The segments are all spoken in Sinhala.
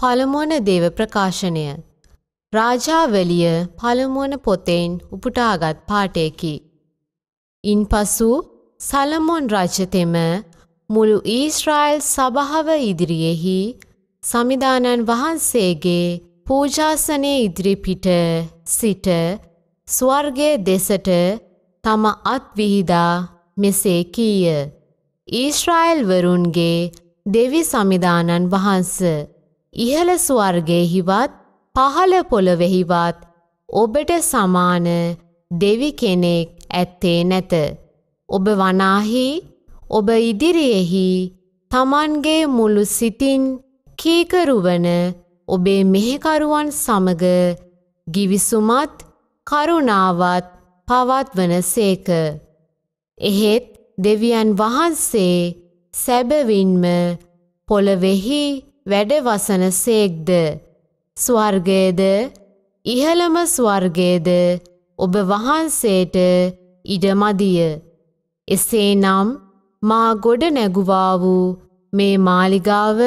පළමුවන දේව ප්‍රකාශනය. රාජාවලිය පළමුවන පොතෙන් උපුටාගත් පාඨයකි. ඉන්පසු සලමොන් රජතෙම මුළු ඊශ්‍රායල් සභාව ඉදිරියේහි සමිදානන් වහන්සේගේ පූජාසනය ඉදිරිපිට සිට ස්වර්ගය දෙසට තම අත් විහිදා මෙසේ කීය. ඊශ්‍රායල් වරුන්ගේ දෙවි සමිදානන් වහන්සේ ඉහළ ස්වර්ගයෙහිවත් පහළ පොළොවෙහිවත් ඔබට සමාන දෙවි කෙනෙක් ඇත්තේ නැත. ඔබ වනාහි ඔබ ඉදිරියෙහි තමන්ගේ මුළු සිතින් කීකරුවන ඔබේ මෙහෙකරුවන් සමග ගිවිසුමත් කරුණාවත් පවත්වන සේක. එහෙත් දෙවියන් වහන්සේ සැබවින්ම පොළොවෙහි වැඩවසන සේක්ද ස්වර්ගයේද ඉහළම ස්වර්ගයේද ඔබ වහන්සේට ඉඩමදිය එසේනම් මා ගොඩ නැගුවා වූ මේ මාලිගාව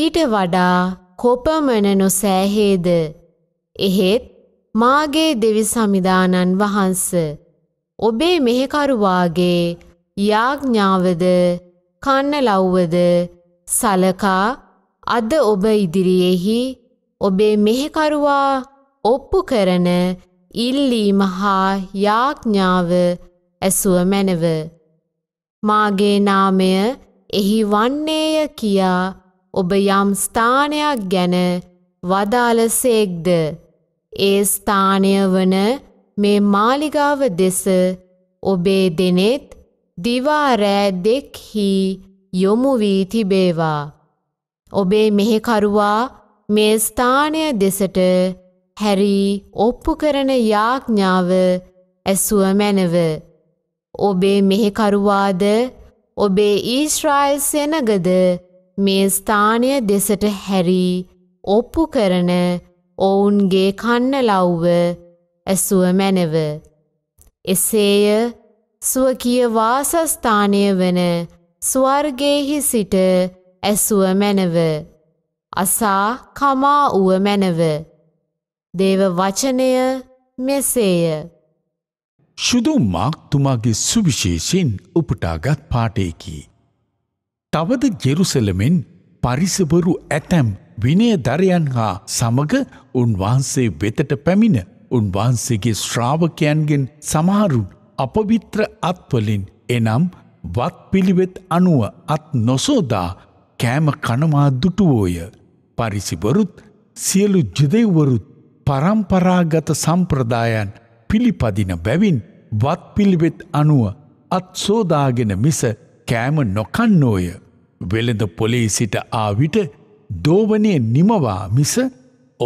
ඊට වඩා කොපමණ නොසෑහේද එහෙත් මාගේ දෙවි සමිදානන් වහන්ස ඔබේ මෙහෙකරුවාගේ යාඥාවද කන්න ලව්වද සලකා අද ඔබ ඉදිරියේහි ඔබේ මෙහෙකරුවා ඔප්පු කරන ඉල්ලීම හා යාඥාව ඇසුව මැනව. මාගේ නාමය එහි වන්නේය කියා ඔබ යම් ස්ථානයක් ගැන වදාළ සේක්ද. ඒ ස්ථානය වන මේ මාලිගාව දෙස ඔබේ දෙනෙත් දිවාරෑ දෙක්හි යොමු වී තිබේවා. ඔබේ මෙහෙකරුවා මේ ස්ථානය දෙසට හැරී ඔප්පු කරන යාඥාව ඇසුව මැනව. ඔබේ මෙහෙකරුවාද ඔබේ ඊශ්‍රායිල් සෙනගද මේ ස්ථානය දෙසට හැරී ඔප්පු කරන ඔවුන්ගේ කන්නලව්ව ඇසුව මැනව. එසේය ස්වකීය වාසස්ථානය වන ස්වර්ගෙහි සිට ඇසුව මැනව. අසා කමා වූ මැනව. දේව වචනය මෙසේය. ශුදු මාක්තුමාගේ සුවිශේෂයෙන් උපටාගත් පාටයකි. තවද ජෙරුසලමෙන් පරිසබරු ඇතැම් විනය දරයන් හා සමග උන්වහන්සේ වෙතට පැමිණ උන්වහන්සේගේ ශ්‍රාවකයන්ගෙන් සමහරුන් අපවිත්‍ර අත්වලින් එනම් වත් පිළිවෙත් අනුව අත් නොසෝදා කෑම කනවා දුටුවෝය. පරිසිවරුත් සියලු ජුදෙව්වරුත් පරම්පරාගත සම්ප්‍රදායන් පිළිපදින බැවින් වත් පිළිවෙත් අනුව අත්සෝදාගෙන මිස කෑම නොකන්නෝය. වෙළඳ පොලේසිට ආවිට දෝවනය නිමවා මිස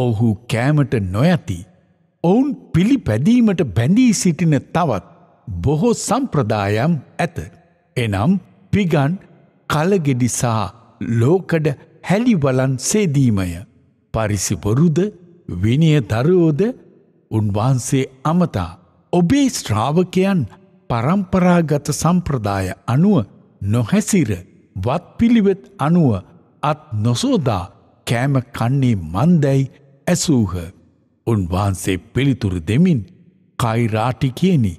ඔහු කෑමට නොයති. ඔවුන් පිළිපැදීමට බැඳී සිටින තවත් බොහෝ සම්ප්‍රදායම් ඇත. එනම් පිගන් කලගෙඩිසා ලෝකඩ හැලිබලන් සේදීමය. පරිසි බොරුද විනිය දරයෝද උන්වහන්සේ අමතා ඔබේ ශ්‍රාවකයන් පරම්පරාගත සම්ප්‍රදාය අනුව නොහැසිර වත්පිළිවෙත් අනුව අත් නොසෝදා කෑම කන්නේ මන්දැයි ඇසූහ. උන්වහන්සේ පිළිතුරු දෙමින් කයිරාටි කියනි.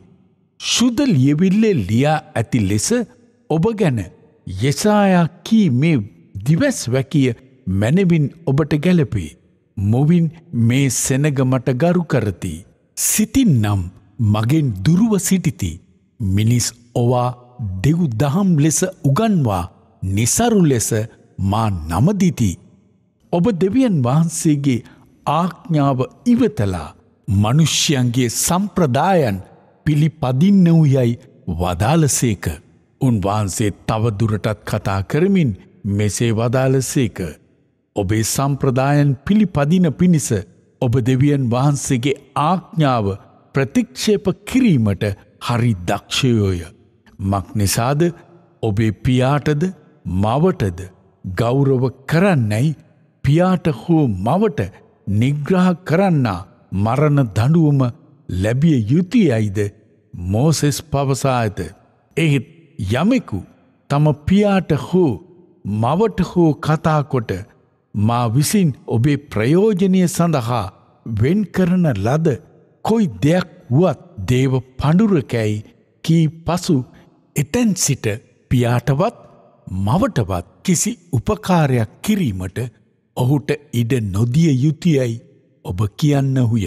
ශුද ලියවිල්ලේ ලියා ඇති ලෙස ඔබ ගැන යෙසායා කී මේ දිවැස් වැකිය මැනවින් ඔබට ගැලපේ. මොවින් මේ සෙනග මට ගරු කරති. සිතින් නම් මගෙන් දුරුව සිටිති. මිනිස් ඔවා දෙව් දහම් ලෙස උගන්වා නිසරු ලෙස මා නමදිති. ඔබ දෙවියන් වහන්සේගේ ආඥාව ඉවතලා මනුෂ්‍යයන්ගේ සම්ප්‍රදායන් පිළිපදින්න වූ යැයි වදාලසේක. උන්වහන්සේ තවදුරටත් කතා කරමින් මෙසේ වදාලසේක. ඔබේ සම්ප්‍රදායන් පිළිපදින පිණිස ඔබ දෙවියන් වහන්සේගේ ආඥාව ප්‍රතික්ෂේප කිරීමට හරි දක්ෂයෝය. මක් නිසාද ඔබේ පියාටද මවටද ගෞරව කරන්නැයි පියාට හෝ මවට නිග්‍රහ කරන්නා මරණ දඩුවම ලැබිය යුතුයයිද මෝසෙස් පවසා ඇත. එහෙත් යමෙකු තම පියාට හෝ මවට හෝ කතාකොට මා විසින් ඔබේ ප්‍රයෝජනය සඳහා වෙන් කරන ලද කොයි දෙයක් වුවත් දේව පඩුරකැයි කී පසු එතැන් සිට පියාටවත් මවටවත් කිසි උපකාරයක් කිරීමට ඔහුට ඉඩ නොදිය යුතුයයි ඔබ කියන්නහුය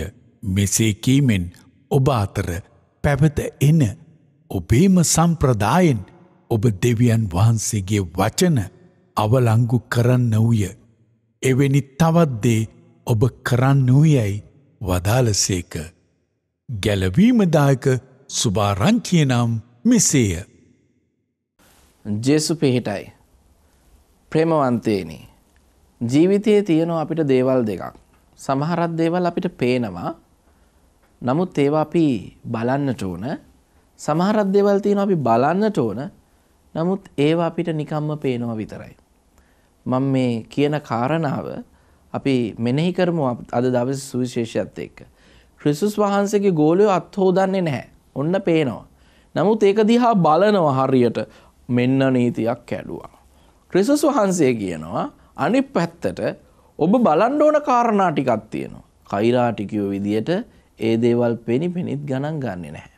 මෙසේ කීමෙන් ඔබ අතර පැවත එන ඔබේම සම්ප්‍රදායෙන් ඔබ දෙවියන් වහන්සේගේ වචන අවලංගු කරන්න වූය. එවැනි තවත්දේ ඔබ කරන්න වූයැයි වදාලසේක. ගැලවීමදායක සුභාරංචිය නම් මෙසේය. ජෙසු පිහිටයි. ප්‍රේමවන්තේනි. ජීවිතයේ තියෙනවා අපිට දේවල් දෙකක්. සමහරත් දේවල් අපිට පේනවා නමුත් ඒවා අපි බලන්නට ඕන සමහරක් දේවල් තියෙනවා අපි බලන්නට ඕන. නමුත් ඒවා අපිට නිකම්ම පේනවා විතරයි. මම මේ කියන කාරණාව අපි මෙනෙහි කරමු අද දවසේ සුවිශේෂයත් එක්ක. ක්‍රිස්තුස් වහන්සේගේ ගෝලය අත් හොදන්නේ නැහැ. ඔන්න පේනවා. නමුත් ඒක දිහා බලනවා හරියට මෙන්න නීතියක් කැඩුවා. ක්‍රිස්තුස් වහන්සේ කියනවා අනිත් පැත්තට ඔබ බලන්න ඕන කාරණා ටිකක් තියෙනවා. කෛරාටිකියෝ විදියට ඒ දේවල් පෙනි පෙනිත් ගණන් ගන්නේ නැහැ.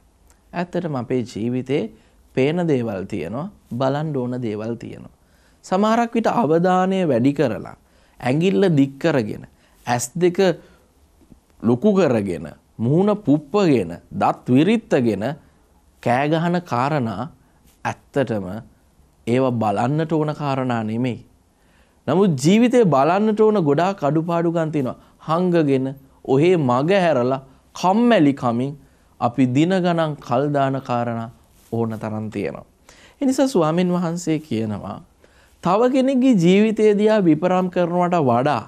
ඇත්තටම අපේ ජීවිතේ පේන දේවල් තියෙනවා බලන් ඕන දේවල් තියෙනවා. සමහරක් විට අවධානය වැඩි කරලා ඇඟිල්ල දික් කරගෙන ඇස් දෙක ලොකු කරගෙන මූණ පුප්පගෙන දත් විරිත්තගෙන කෑගහන කාරණා ඇත්තටම ඒව බලන්නට ඕන කාරණා නෙමෙයි. නමුත් ජීවිතේ බලන්නට ඕන ගොඩාක් අඩුපාඩු ගන් තිනවා. හංගගෙන ඔහේ මග හැරලා කම්මැලි කමින් අපි දින ගණන් කල් දාන කාරණා ඕන තරම් තියෙනවා. ඒ නිසා ස්වාමින් වහන්සේ කියනවා තව කෙනෙක්ගේ ජීවිතය දිහා විපරම් කරනවට වඩා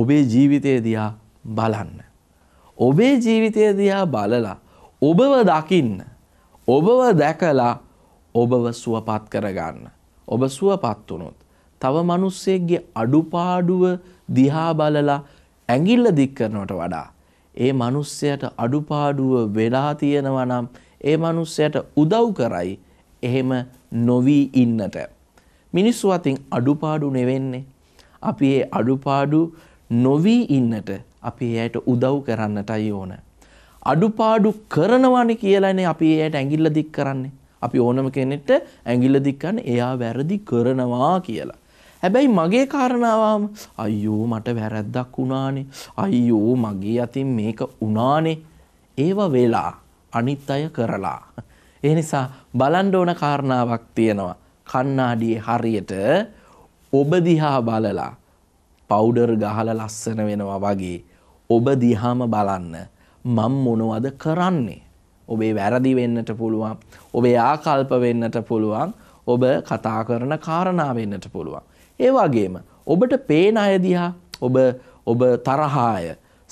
ඔබේ ජීවිතය දිහා බලන්න. ඔබේ ජීවිතය දිහා බලලා ඔබව දකින්න ඔබව දැකලා ඔබව සුවපත් කරගන්න. ඔබ සුවපත් වුණොත් තව මිනිස්සෙක්ගේ අඩුපාඩුව දිහා බලලා ඇඟිල්ල දික් කරනවට වඩා ඒ මිනිස්සයට අඩුපාඩුව වෙලා තියෙනවා නම් ඒ මිනිස්සයට උදව් කරයි එහෙම නොවි ඉන්නට. මිනිස්සු අතින් අඩුපාඩු නෙවෙන්නේ. අපි ඒ අඩුපාඩු නොවි ඉන්නට අපි එයට උදව් කරන්නටයි ඕන. අඩුපාඩු කරනවානේ කියලානේ අපි එයට ඇඟිල්ල දික් කරන්නේ. අපි ඕනම කෙනෙක්ට ඇඟිල්ල දික් කරන්න එයා වැරදි කරනවා කියලා. හැබැයි මගේ කාරණාවම අයියෝ මට වැරැද්දක් වුණානේ. අයියෝ මගේ අතින් මේක වුණානේ. ඒව වෙලා අනිත් අය කරලා. ඒ නිසා බලන්න ඕන කාරණාවක් තියෙනවා. කණ්ණාඩියේ හරියට ඔබ දිහා බලලා පවුඩර් ගහලා ලස්සන වෙනවා වගේ ඔබ දිහාම බලන්න මම මොනවද කරන්නේ ඔබේ වැරදි වෙන්නට පුළුවන් ඔබේ ආකල්ප වෙන්නට පුළුවන් ඔබ කතා කරන කාරණා වෙන්නට පුළුවන් ඒ වගේම ඔබට පේන අය දිහා ඔබ ඔබ තරහාය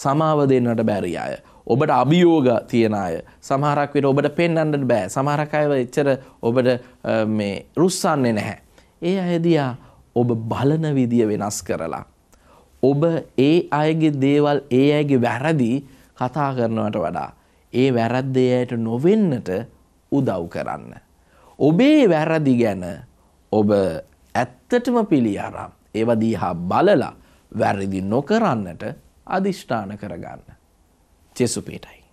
සමාව දෙන්නට බැරි අය ඔබට අභියෝග තියෙන අය සමහරක් විට ඔබට පෙන්වන්නට බෑ සමහරක් අයව එච්චර ඔබට මේ රුස්සන්නේ නැහැ ඒ අයදියා ඔබ බලන විදිය වෙනස් කරලා ඔබ ඒ අයගේ දේවල් ඒ අයගේ වැරදි කතා කරනවට වඩා ඒ වැරද්දේ අයට නොවෙන්නට උදව් කරන්න ඔබේ වැරදි ගැන ඔබ ඇත්තටම පිළියරම් ඒවා දීහා බලලා වැරදි නොකරන්නට අදිෂ්ඨාන කරගන්න. චෙසුපේටයි.